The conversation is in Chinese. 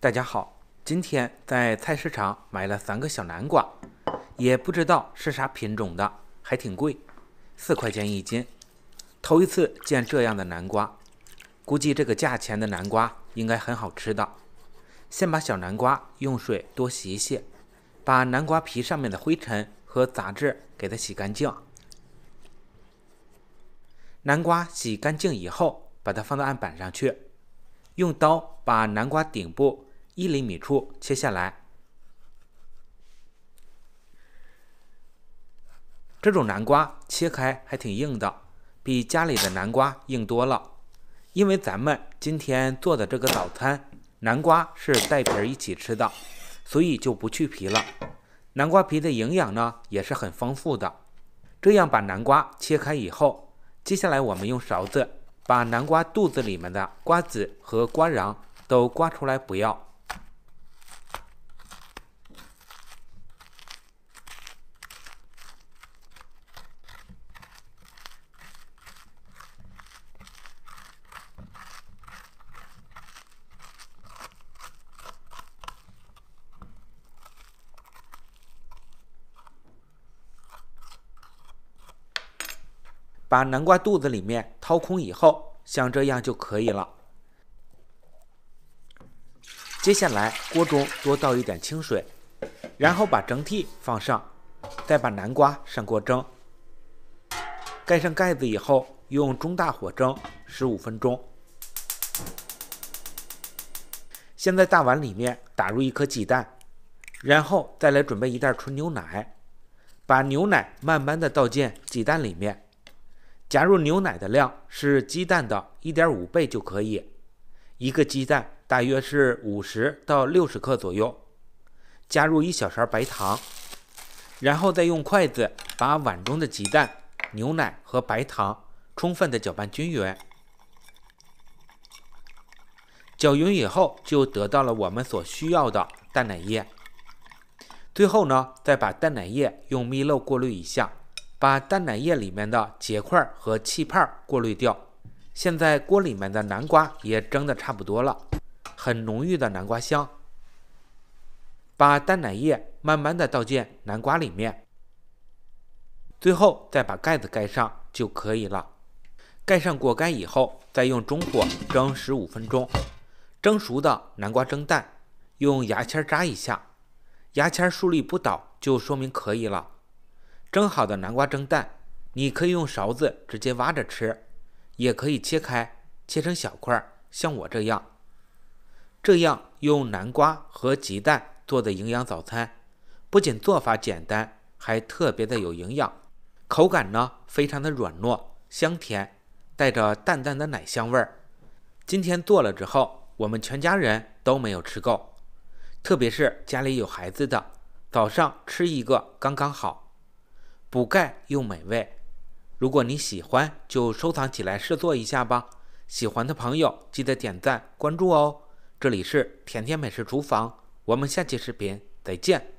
大家好，今天在菜市场买了三个小南瓜，也不知道是啥品种的，还挺贵，四块钱一斤。头一次见这样的南瓜，估计这个价钱的南瓜应该很好吃的。先把小南瓜用水多洗洗，把南瓜皮上面的灰尘和杂质给它洗干净。南瓜洗干净以后，把它放到案板上去，用刀把南瓜顶部。一厘米处切下来。这种南瓜切开还挺硬的，比家里的南瓜硬多了。因为咱们今天做的这个早餐，南瓜是带皮一起吃的，所以就不去皮了。南瓜皮的营养呢也是很丰富的。这样把南瓜切开以后，接下来我们用勺子把南瓜肚子里面的瓜子和瓜瓤都刮出来，不要。把南瓜肚子里面掏空以后，像这样就可以了。接下来锅中多倒一点清水，然后把蒸屉放上，再把南瓜上锅蒸。盖上盖子以后，用中大火蒸十五分钟。先在大碗里面打入一颗鸡蛋，然后再来准备一袋纯牛奶，把牛奶慢慢的倒进鸡蛋里面。加入牛奶的量是鸡蛋的一点五倍就可以，一个鸡蛋大约是五十到六十克左右，加入一小勺白糖，然后再用筷子把碗中的鸡蛋、牛奶和白糖充分的搅拌均匀，搅匀以后就得到了我们所需要的蛋奶液。最后呢，再把蛋奶液用蜜漏过滤一下。把蛋奶液里面的结块和气泡过滤掉。现在锅里面的南瓜也蒸的差不多了，很浓郁的南瓜香。把蛋奶液慢慢的倒进南瓜里面，最后再把盖子盖上就可以了。盖上锅盖以后，再用中火蒸十五分钟。蒸熟的南瓜蒸蛋，用牙签扎一下，牙签竖立不倒就说明可以了。蒸好的南瓜蒸蛋，你可以用勺子直接挖着吃，也可以切开切成小块，像我这样。这样用南瓜和鸡蛋做的营养早餐，不仅做法简单，还特别的有营养，口感呢非常的软糯香甜，带着淡淡的奶香味儿。今天做了之后，我们全家人都没有吃够，特别是家里有孩子的，早上吃一个刚刚好。补钙又美味，如果你喜欢就收藏起来试做一下吧。喜欢的朋友记得点赞关注哦。这里是甜甜美食厨房，我们下期视频再见。